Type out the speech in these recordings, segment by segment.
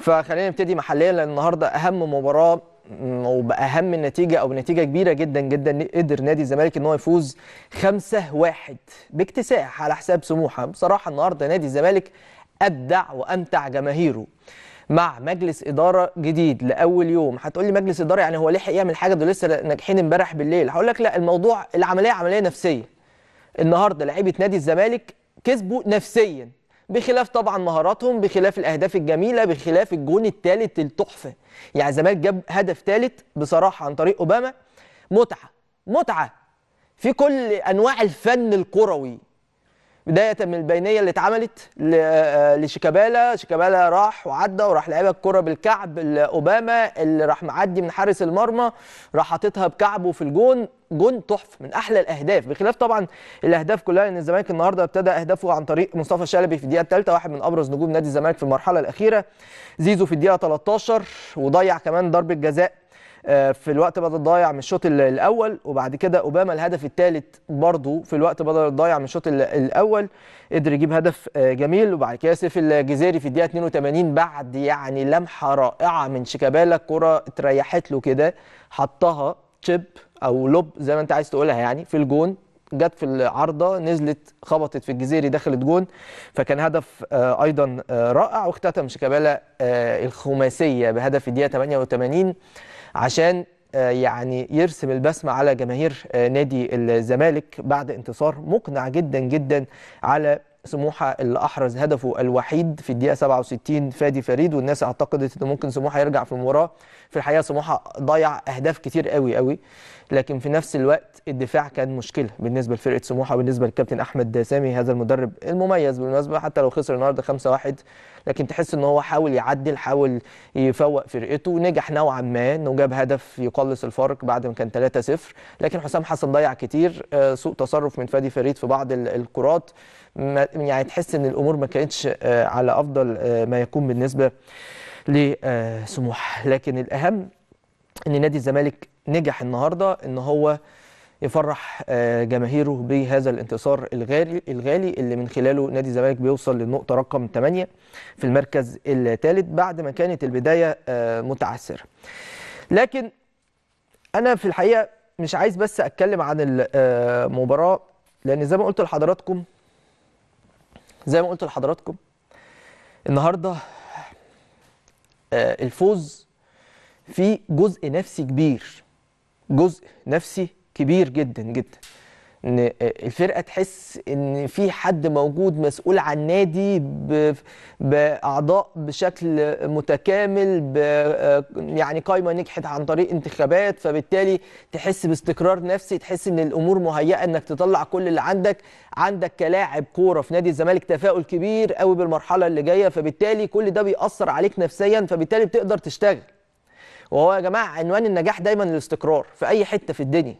فخلينا نبتدي محليا لان النهارده اهم مباراه وباهم نتيجه او نتيجه كبيره جدا جدا قدر نادي الزمالك ان هو يفوز 5 1 باكتساح على حساب سموحه بصراحه النهارده نادي الزمالك ابدع وامتع جماهيره مع مجلس اداره جديد لاول يوم هتقول لي مجلس اداره يعني هو لحق يعمل حاجه دول لسه ناجحين امبارح بالليل هقول لك لا الموضوع العمليه عمليه نفسيه النهارده لعيبه نادي الزمالك كسبوا نفسيا بخلاف طبعا مهاراتهم بخلاف الاهداف الجميله بخلاف الجون الثالث التحفه يعني الزمالك جاب هدف ثالث بصراحه عن طريق اوباما متعه متعه في كل انواع الفن الكروي بدايه من البينيه اللي اتعملت آه، لشيكابالا شيكابالا راح وعدى وراح لعبها الكره بالكعب اوباما اللي راح معدي من حارس المرمى راح حاططها بكعبه في الجون جون تحفه من احلى الاهداف بخلاف طبعا الاهداف كلها لان الزمالك النهارده ابتدى اهدافه عن طريق مصطفى شلبي في الدقيقه الثالثه واحد من ابرز نجوم نادي الزمالك في المرحله الاخيره زيزو في الدقيقه 13 وضيع كمان ضربه جزاء آه، في الوقت بدل ضايع من الشوط الاول وبعد كده اوباما الهدف الثالث برضه في الوقت بدل الضايع من الشوط الاول قدر يجيب هدف آه، جميل وبعد كده سيف الجزيري في الدقيقه 82 بعد يعني لمحه رائعه من شيكابالا الكره اتريحت له كده حطها تشيب او لوب زي ما انت عايز تقولها يعني في الجون جت في العارضه نزلت خبطت في الجزيري دخلت جون فكان هدف آه، ايضا آه، رائع واختتم شيكابالا آه، الخماسيه بهدف الدقيقه 88 عشان يعني يرسم البسمه على جماهير نادي الزمالك بعد انتصار مقنع جدا جدا على سموحه اللي احرز هدفه الوحيد في الدقيقه 67 فادي فريد والناس اعتقدت انه ممكن سموحه يرجع في المباراه في الحقيقه سموحه ضيع اهداف كتير قوي قوي لكن في نفس الوقت الدفاع كان مشكله بالنسبه لفرقه سموحه وبالنسبه للكابتن احمد سامي هذا المدرب المميز بالمناسبه حتى لو خسر النهارده 5-1 لكن تحس ان هو حاول يعدل حاول يفوق فرقته نجح نوعا ما انه جاب هدف يقلص الفارق بعد ما كان 3-0 لكن حسام حسن ضيع كتير آه، سوء تصرف من فادي فريد في بعض الكرات يعني تحس ان الامور ما كانتش آه، على افضل آه، ما يكون بالنسبه لسموح لكن الاهم ان نادي الزمالك نجح النهارده ان هو يفرح آه، جماهيره بهذا الانتصار الغالي الغالي اللي من خلاله نادي الزمالك بيوصل للنقطه رقم 8 في المركز الثالث بعد ما كانت البدايه آه، متعثره. لكن انا في الحقيقه مش عايز بس اتكلم عن المباراه آه، لان زي ما قلت لحضراتكم زي ما قلت لحضراتكم النهارده الفوز في جزء نفسي كبير جزء نفسي كبير جدا جدا ان الفرقه تحس ان في حد موجود مسؤول عن النادي باعضاء بشكل متكامل يعني قايمه نجحت عن طريق انتخابات فبالتالي تحس باستقرار نفسي تحس ان الامور مهيئه انك تطلع كل اللي عندك عندك كلاعب كوره في نادي الزمالك تفاؤل كبير قوي بالمرحله اللي جايه فبالتالي كل ده بيأثر عليك نفسيا فبالتالي بتقدر تشتغل وهو يا جماعه عنوان النجاح دايما الاستقرار في اي حته في الدنيا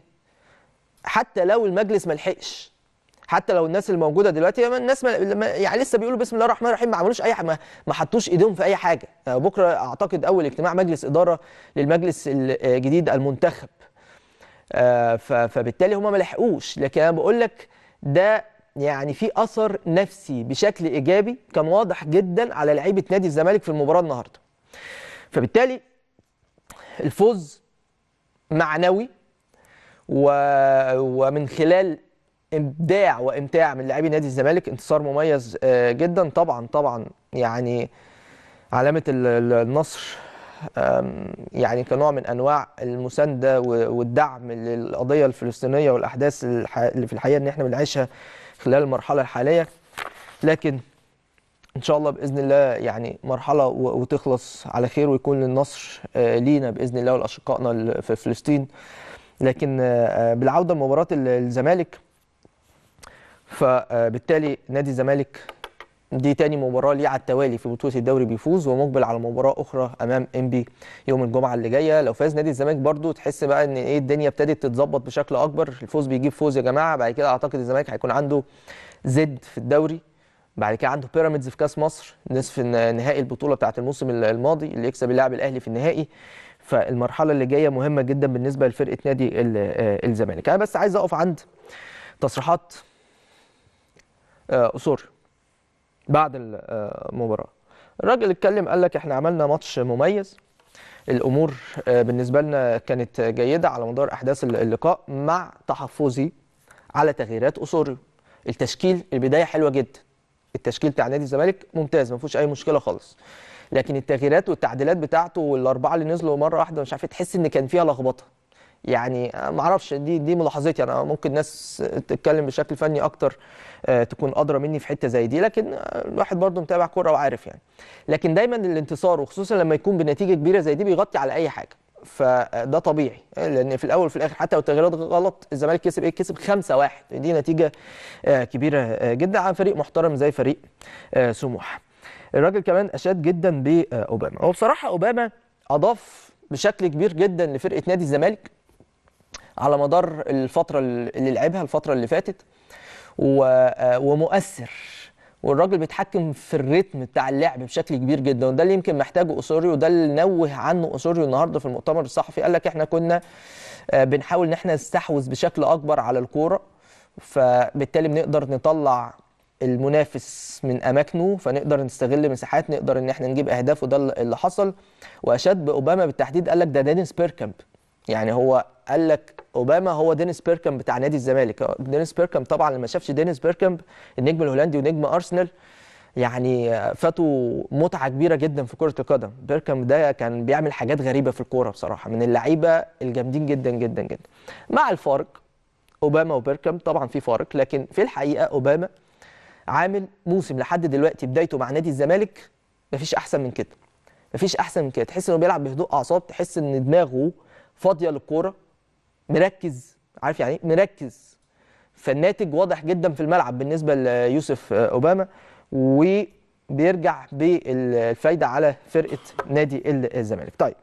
حتى لو المجلس ما لحقش حتى لو الناس الموجودة دلوقتي الناس ما يعني لسه بيقولوا بسم الله الرحمن الرحيم ما عملوش اي حاجه ما حطوش ايديهم في اي حاجه آه، بكره اعتقد اول اجتماع مجلس اداره للمجلس الجديد آه، المنتخب آه، فبالتالي هم ما لحقوش لكن انا بقول لك ده يعني في اثر نفسي بشكل ايجابي كان واضح جدا على لعيبه نادي الزمالك في المباراه النهارده فبالتالي الفوز معنوي ومن خلال ابداع وامتاع من لاعبي نادي الزمالك انتصار مميز آه، جدا طبعا طبعا يعني علامه النصر يعني كنوع من انواع المسانده والدعم للقضيه الفلسطينيه والاحداث اللي في الحقيقه ان احنا بنعيشها خلال المرحله الحاليه لكن ان شاء الله باذن الله يعني مرحله وتخلص على خير ويكون للنصر آه، لينا باذن الله ولاشقائنا في فلسطين لكن آه، آه، بالعوده لمباراه الزمالك فبالتالي نادي الزمالك دي تاني مباراة ليه على التوالي في بطولة الدوري بيفوز ومقبل على مباراة أخرى أمام إنبي يوم الجمعة اللي جاية لو فاز نادي الزمالك برضو تحس بقى إن إيه الدنيا ابتدت تتظبط بشكل أكبر الفوز بيجيب فوز يا جماعة بعد كده أعتقد الزمالك هيكون عنده زد في الدوري بعد كده عنده بيراميدز في كاس مصر نصف نهائي البطوله بتاعت الموسم الماضي اللي يكسب اللاعب الاهلي في النهائي فالمرحله اللي جايه مهمه جدا بالنسبه لفرقه نادي آه، الزمالك انا بس عايز اقف عند تصريحات سوري آه، بعد المباراه آه، الراجل اتكلم قال لك احنا عملنا ماتش مميز الامور بالنسبه لنا كانت جيده على مدار احداث اللقاء مع تحفظي على تغييرات اسوريو التشكيل البدايه حلوه جدا التشكيل بتاع نادي الزمالك ممتاز ما فيهوش اي مشكله خالص لكن التغييرات والتعديلات بتاعته والاربعه اللي نزلوا مره واحده مش عارف تحس ان كان فيها لخبطه يعني ما اعرفش دي دي ملاحظتي انا ممكن ناس تتكلم بشكل فني اكتر آه، تكون ادرى مني في حته زي دي لكن الواحد برضه متابع كوره وعارف يعني لكن دايما الانتصار وخصوصا لما يكون بنتيجه كبيره زي دي بيغطي على اي حاجه فده طبيعي آه، لان في الاول وفي الاخر حتى لو التغييرات غلط الزمالك كسب ايه كسب 5 1 دي نتيجه آه، كبيره جدا عن فريق محترم زي فريق سموحه الراجل كمان اشاد جدا باوباما هو بصراحه اوباما اضاف بشكل كبير جدا لفرقه نادي الزمالك على مدار الفتره اللي لعبها الفتره اللي فاتت آه، ومؤثر والراجل بيتحكم في الريتم بتاع اللعب بشكل كبير جدا وده اللي يمكن محتاجه اسوريو وده اللي نوه عنه اسوريو النهارده في المؤتمر الصحفي قال لك احنا كنا آه، بنحاول ان احنا نستحوذ بشكل اكبر على الكوره فبالتالي بنقدر نطلع المنافس من اماكنه فنقدر نستغل مساحات نقدر ان احنا نجيب اهداف وده اللي حصل واشاد باوباما بالتحديد قال لك ده دينيس بيركامب يعني هو قال لك اوباما هو دينيس بيركامب بتاع نادي الزمالك دينيس بيركامب طبعا اللي ما شافش دينيس بيركامب النجم الهولندي ونجم ارسنال يعني فاتوا متعه كبيره جدا في كره القدم بيركامب ده كان بيعمل حاجات غريبه في الكوره بصراحه من اللعيبه الجامدين جدا جدا جدا مع الفارق اوباما وبيركامب طبعا في فارق لكن في الحقيقه اوباما عامل موسم لحد دلوقتي بدايته مع نادي الزمالك مفيش احسن من كده مفيش احسن من كده تحس انه بيلعب بهدوء اعصاب تحس ان دماغه فاضيه للكوره مركز عارف يعني ايه مركز فالناتج واضح جدا في الملعب بالنسبه ليوسف آه، اوباما وبيرجع بالفايده على فرقه نادي الزمالك طيب